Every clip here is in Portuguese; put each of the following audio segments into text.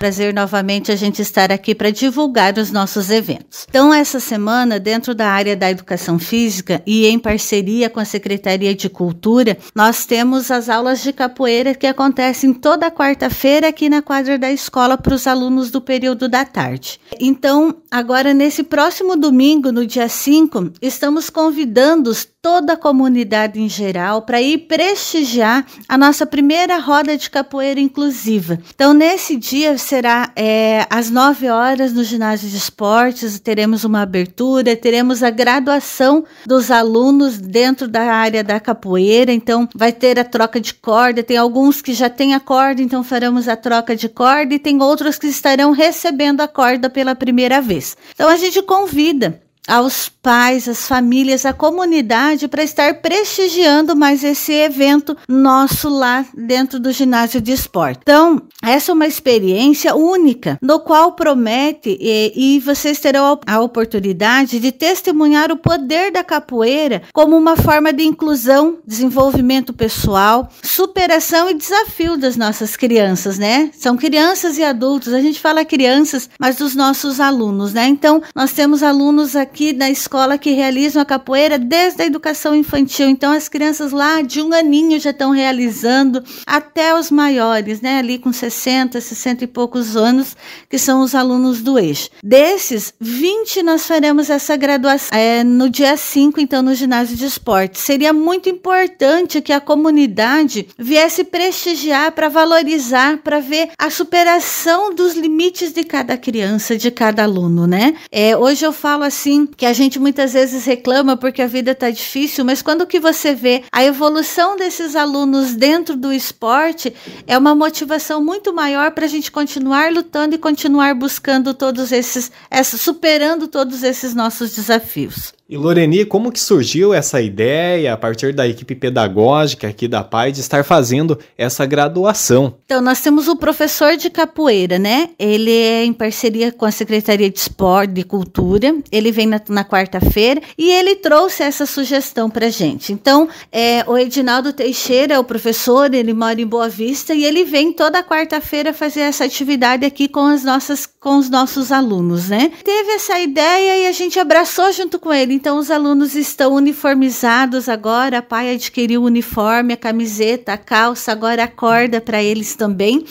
prazer novamente a gente estar aqui para divulgar os nossos eventos. Então, essa semana, dentro da área da educação física e em parceria com a Secretaria de Cultura, nós temos as aulas de capoeira que acontecem toda quarta-feira aqui na quadra da escola para os alunos do período da tarde. Então, agora nesse próximo domingo, no dia 5, estamos convidando os toda a comunidade em geral para ir prestigiar a nossa primeira roda de capoeira inclusiva. Então, nesse dia será é, às 9 horas no ginásio de esportes, teremos uma abertura, teremos a graduação dos alunos dentro da área da capoeira. Então, vai ter a troca de corda. Tem alguns que já têm a corda, então faremos a troca de corda, e tem outros que estarão recebendo a corda pela primeira vez. Então, a gente convida aos pais, às famílias, à comunidade para estar prestigiando mais esse evento nosso lá dentro do ginásio de esporte. Então, essa é uma experiência única, no qual promete e, e vocês terão a oportunidade de testemunhar o poder da capoeira como uma forma de inclusão, desenvolvimento pessoal, superação e desafio das nossas crianças, né? São crianças e adultos, a gente fala crianças, mas dos nossos alunos, né? Então, nós temos alunos aqui aqui na escola que realizam a capoeira desde a educação infantil. Então, as crianças lá de um aninho já estão realizando, até os maiores, né? Ali com 60, 60 e poucos anos, que são os alunos do eixo. Desses, 20 nós faremos essa graduação é, no dia 5, então, no ginásio de esporte. Seria muito importante que a comunidade viesse prestigiar para valorizar, para ver a superação dos limites de cada criança, de cada aluno, né? É, hoje eu falo assim que a gente muitas vezes reclama porque a vida está difícil, mas quando que você vê a evolução desses alunos dentro do esporte, é uma motivação muito maior para a gente continuar lutando e continuar buscando todos esses, superando todos esses nossos desafios. E Loreni, como que surgiu essa ideia a partir da equipe pedagógica aqui da PAI de estar fazendo essa graduação? Então, nós temos o professor de capoeira, né? Ele é em parceria com a Secretaria de Esporte e Cultura. Ele vem na, na quarta-feira e ele trouxe essa sugestão para gente. Então, é, o Edinaldo Teixeira é o professor, ele mora em Boa Vista e ele vem toda quarta-feira fazer essa atividade aqui com, as nossas, com os nossos alunos, né? Teve essa ideia e a gente abraçou junto com ele. Então, os alunos estão uniformizados agora. A pai adquiriu o uniforme, a camiseta, a calça, agora a corda para eles também.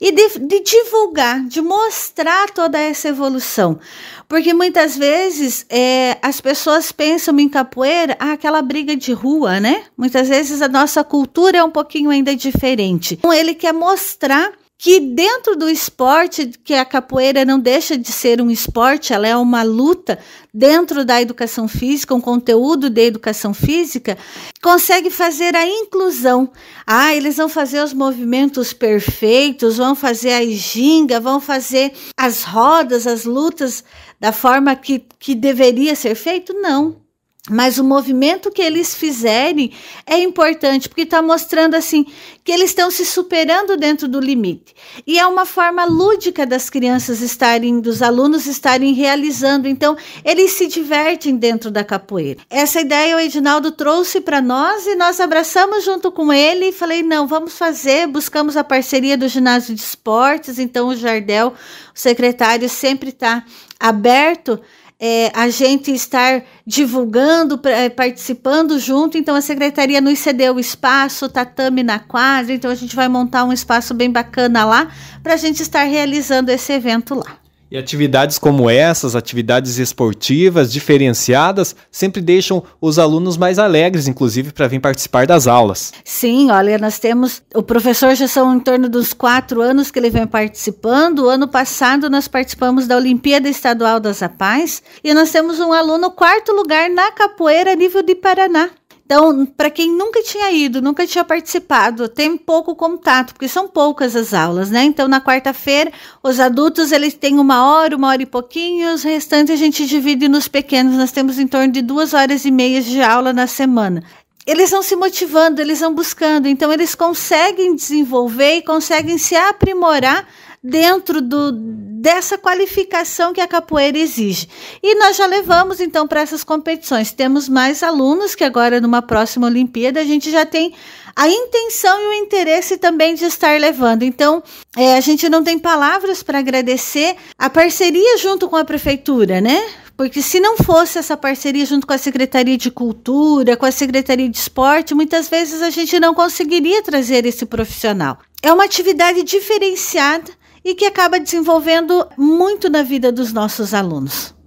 E de, de, divulgar, de mostrar toda essa evolução. Porque muitas vezes é, as pessoas pensam em capoeira, ah, aquela briga de rua, né? Muitas vezes a nossa cultura é um pouquinho ainda diferente. Então, ele quer mostrar que dentro do esporte, que a capoeira não deixa de ser um esporte, ela é uma luta dentro da educação física, um conteúdo de educação física, consegue fazer a inclusão. Ah, eles vão fazer os movimentos perfeitos, vão fazer a ginga, vão fazer as rodas, as lutas da forma que, que deveria ser feito? Não. Mas o movimento que eles fizerem é importante, porque está mostrando assim que eles estão se superando dentro do limite. E é uma forma lúdica das crianças estarem, dos alunos estarem realizando. Então, eles se divertem dentro da capoeira. Essa ideia o Edinaldo trouxe para nós e nós abraçamos junto com ele e falei: não, vamos fazer. Buscamos a parceria do ginásio de esportes, então o Jardel, o secretário, sempre está aberto é, a gente estar divulgando, é, participando junto. Então, a secretaria nos cedeu o espaço, o tatame na quadra. Então, a gente vai montar um espaço bem bacana lá para a gente estar realizando esse evento lá. E atividades como essas, atividades esportivas diferenciadas, sempre deixam os alunos mais alegres, inclusive, para vir participar das aulas. Sim, olha, nós temos. O professor já são em torno dos quatro anos que ele vem participando. O ano passado nós participamos da Olimpíada Estadual das Apais e nós temos um aluno quarto lugar na capoeira nível de Paraná. Então, para quem nunca tinha ido, nunca tinha participado, tem pouco contato, porque são poucas as aulas, né? Então, na quarta-feira, os adultos eles têm uma hora, uma hora e pouquinho, os restantes a gente divide nos pequenos. Nós temos em torno de duas horas e meia de aula na semana eles vão se motivando, eles vão buscando, então eles conseguem desenvolver e conseguem se aprimorar dentro do, dessa qualificação que a capoeira exige. E nós já levamos então para essas competições. Temos mais alunos que agora numa próxima Olimpíada a gente já tem a intenção e o interesse também de estar levando. Então, é, a gente não tem palavras para agradecer a parceria junto com a prefeitura, né? Porque se não fosse essa parceria junto com a Secretaria de Cultura, com a Secretaria de Esporte, muitas vezes a gente não conseguiria trazer esse profissional. É uma atividade diferenciada e que acaba desenvolvendo muito na vida dos nossos alunos.